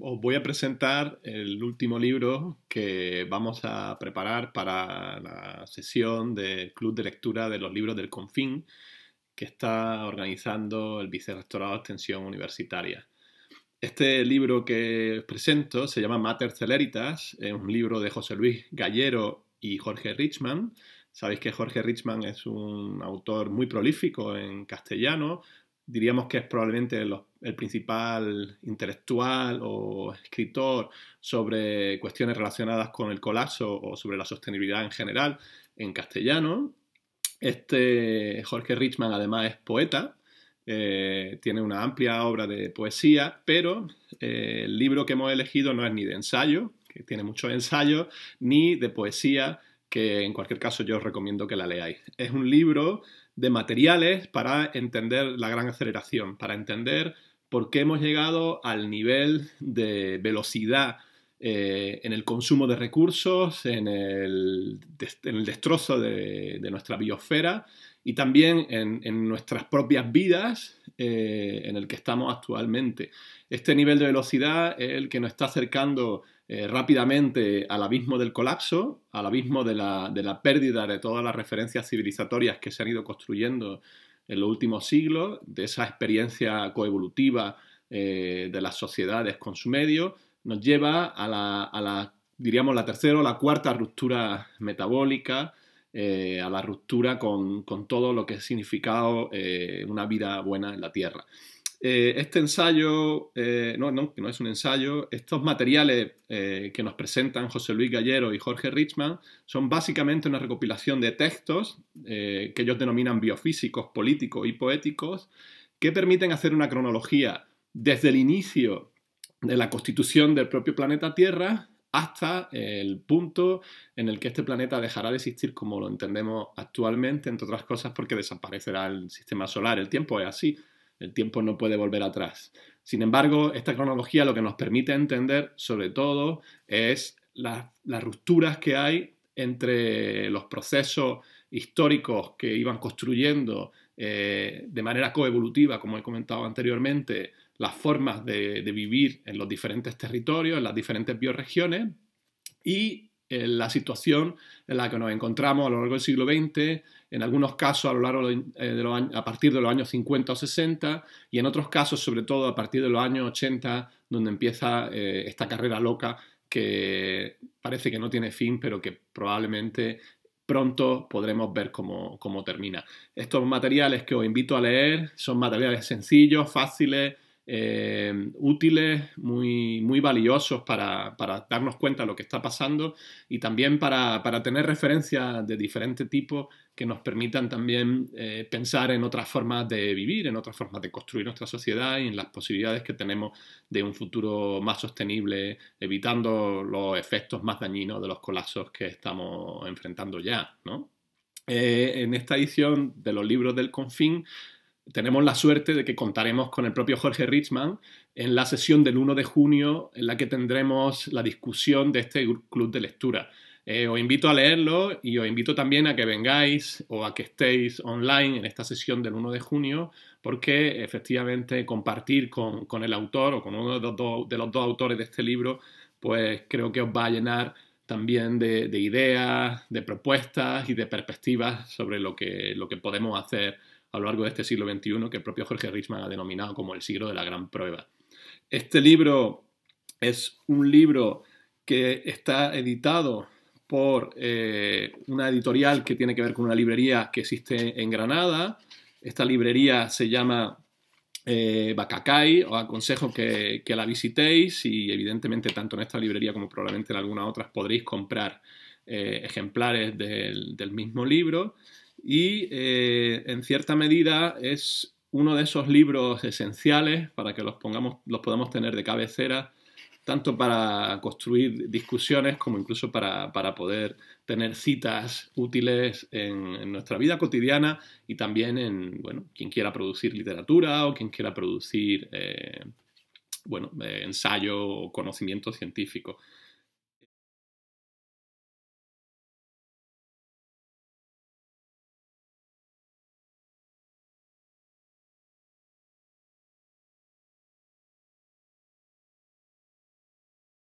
os voy a presentar el último libro que vamos a preparar para la sesión del Club de Lectura de los Libros del Confín que está organizando el Vicerrectorado de Extensión Universitaria. Este libro que os presento se llama Mater Celeritas, es un libro de José Luis Gallero y Jorge Richman. Sabéis que Jorge Richman es un autor muy prolífico en castellano, diríamos que es probablemente el principal intelectual o escritor sobre cuestiones relacionadas con el colapso o sobre la sostenibilidad en general en castellano. Este Jorge Richman además es poeta, eh, tiene una amplia obra de poesía, pero eh, el libro que hemos elegido no es ni de ensayo, que tiene muchos ensayos, ni de poesía, que en cualquier caso yo os recomiendo que la leáis. Es un libro de materiales para entender la gran aceleración, para entender por qué hemos llegado al nivel de velocidad eh, en el consumo de recursos, en el, en el destrozo de, nuestra biosfera y también en, nuestras propias vidas eh, en el que estamos actualmente. Este nivel de velocidad es el que nos está acercando eh, rápidamente al abismo del colapso, al abismo de la, pérdida de todas las referencias civilizatorias que se han ido construyendo en los últimos siglos, de esa experiencia coevolutiva eh, de las sociedades con su medio, nos lleva a la, diríamos, la tercera o la cuarta ruptura metabólica, eh, a la ruptura con, todo lo que ha significado una vida buena en la Tierra. Eh, este ensayo, eh, no, no, no es un ensayo, estos materiales eh, que nos presentan José Luis Gallero y Jorge Richman son básicamente una recopilación de textos que ellos denominan biofísicos, políticos y poéticos, que permiten hacer una cronología desde el inicio de la constitución del propio planeta Tierra hasta el punto en el que este planeta dejará de existir como lo entendemos actualmente, entre otras cosas porque desaparecerá el sistema solar. El tiempo es así. El tiempo no puede volver atrás. Sin embargo, esta cronología lo que nos permite entender, sobre todo, es las rupturas que hay entre los procesos históricos que iban construyendo eh, de manera coevolutiva, como he comentado anteriormente, las formas de, de, vivir en los diferentes territorios, en las diferentes bioregiones, y la situación en la que nos encontramos a lo largo del siglo XX, en algunos casos a, lo largo de eh, a partir de los años 50 o 60 y en otros casos sobre todo a partir de los años 80 donde empieza eh, esta carrera loca que parece que no tiene fin pero que probablemente pronto podremos ver cómo, cómo termina. Estos materiales que os invito a leer son materiales sencillos, fáciles, eh, útiles, muy, muy valiosos para, darnos cuenta de lo que está pasando y también para, tener referencias de diferente tipo que nos permitan también eh, pensar en otras formas de vivir, en otras formas de construir nuestra sociedad y en las posibilidades que tenemos de un futuro más sostenible, evitando los efectos más dañinos de los colapsos que estamos enfrentando ya, eh, en esta edición de los libros del confín tenemos la suerte de que contaremos con el propio Jorge Richman en la sesión del 1 de junio en la que tendremos la discusión de este club de lectura. Eh, os invito a leerlo y os invito también a que vengáis o a que estéis online en esta sesión del 1 de junio porque efectivamente compartir con, el autor o con uno de los, dos autores de este libro pues creo que os va a llenar también de, ideas, de propuestas y de perspectivas sobre lo lo que podemos hacer a lo largo de este siglo XXI que el propio Jorge Richman ha denominado como el siglo de la gran prueba. Este libro es un libro que está editado por eh, una editorial que tiene que ver con una librería que existe en Granada. Esta librería se llama eh, Bacacay, os aconsejo que, la visitéis y evidentemente tanto en esta librería como probablemente en alguna otras podréis comprar eh, ejemplares del, del mismo libro y eh, en cierta medida es uno de esos libros esenciales para que los, podamos tener de cabecera, tanto para construir discusiones como incluso para, poder tener citas útiles en, nuestra vida cotidiana y también en, bueno, quien quiera producir literatura o quien quiera producir, eh, eh, ensayo o conocimiento científico.